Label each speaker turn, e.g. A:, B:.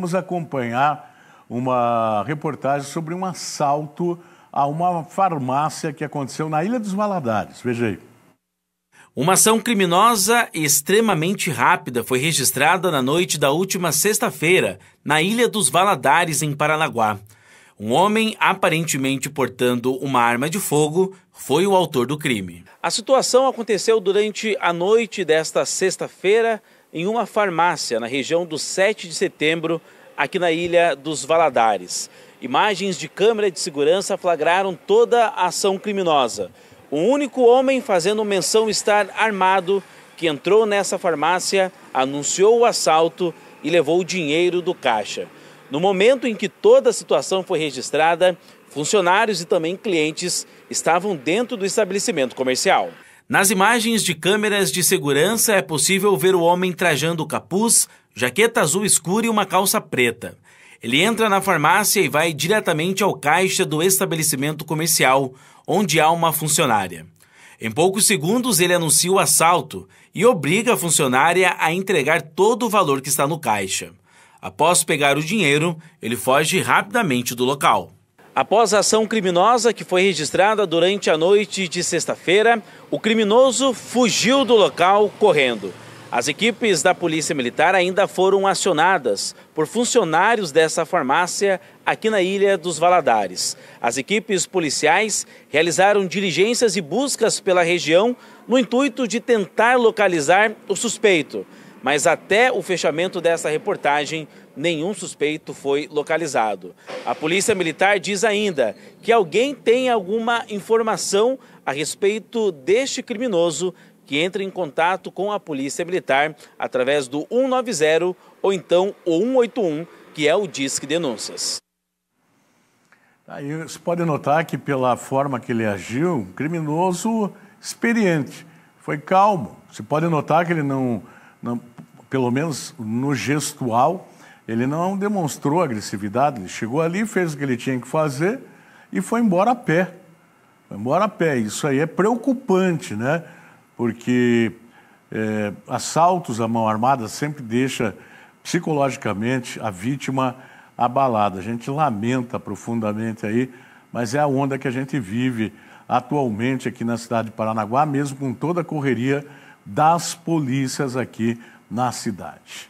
A: Vamos acompanhar uma reportagem sobre um assalto a uma farmácia que aconteceu na Ilha dos Valadares. Veja aí. Uma ação
B: criminosa extremamente rápida foi registrada na noite da última sexta-feira, na Ilha dos Valadares, em Paranaguá. Um homem, aparentemente portando uma arma de fogo, foi o autor do crime. A situação aconteceu durante a noite desta sexta-feira, em uma farmácia na região do 7 de setembro, aqui na Ilha dos Valadares. Imagens de câmera de segurança flagraram toda a ação criminosa. Um único homem fazendo menção estar armado, que entrou nessa farmácia, anunciou o assalto e levou o dinheiro do caixa. No momento em que toda a situação foi registrada, funcionários e também clientes estavam dentro do estabelecimento comercial. Nas imagens de câmeras de segurança é possível ver o homem trajando capuz, jaqueta azul escura e uma calça preta. Ele entra na farmácia e vai diretamente ao caixa do estabelecimento comercial, onde há uma funcionária. Em poucos segundos, ele anuncia o assalto e obriga a funcionária a entregar todo o valor que está no caixa. Após pegar o dinheiro, ele foge rapidamente do local. Após a ação criminosa que foi registrada durante a noite de sexta-feira, o criminoso fugiu do local correndo. As equipes da Polícia Militar ainda foram acionadas por funcionários dessa farmácia aqui na Ilha dos Valadares. As equipes policiais realizaram diligências e buscas pela região no intuito de tentar localizar o suspeito mas até o fechamento dessa reportagem, nenhum suspeito foi localizado. A Polícia Militar diz ainda que alguém tem alguma informação a respeito deste criminoso que entra em contato com a Polícia Militar através do 190 ou então o 181, que é o Disque Denúncias.
A: Aí tá, você pode notar que pela forma que ele agiu, um criminoso experiente, foi calmo. Você pode notar que ele não não, pelo menos no gestual, ele não demonstrou agressividade. Ele chegou ali, fez o que ele tinha que fazer e foi embora a pé. Foi embora a pé. Isso aí é preocupante, né? Porque é, assaltos à mão armada sempre deixa psicologicamente a vítima abalada. A gente lamenta profundamente aí, mas é a onda que a gente vive atualmente aqui na cidade de Paranaguá, mesmo com toda a correria das polícias aqui na cidade.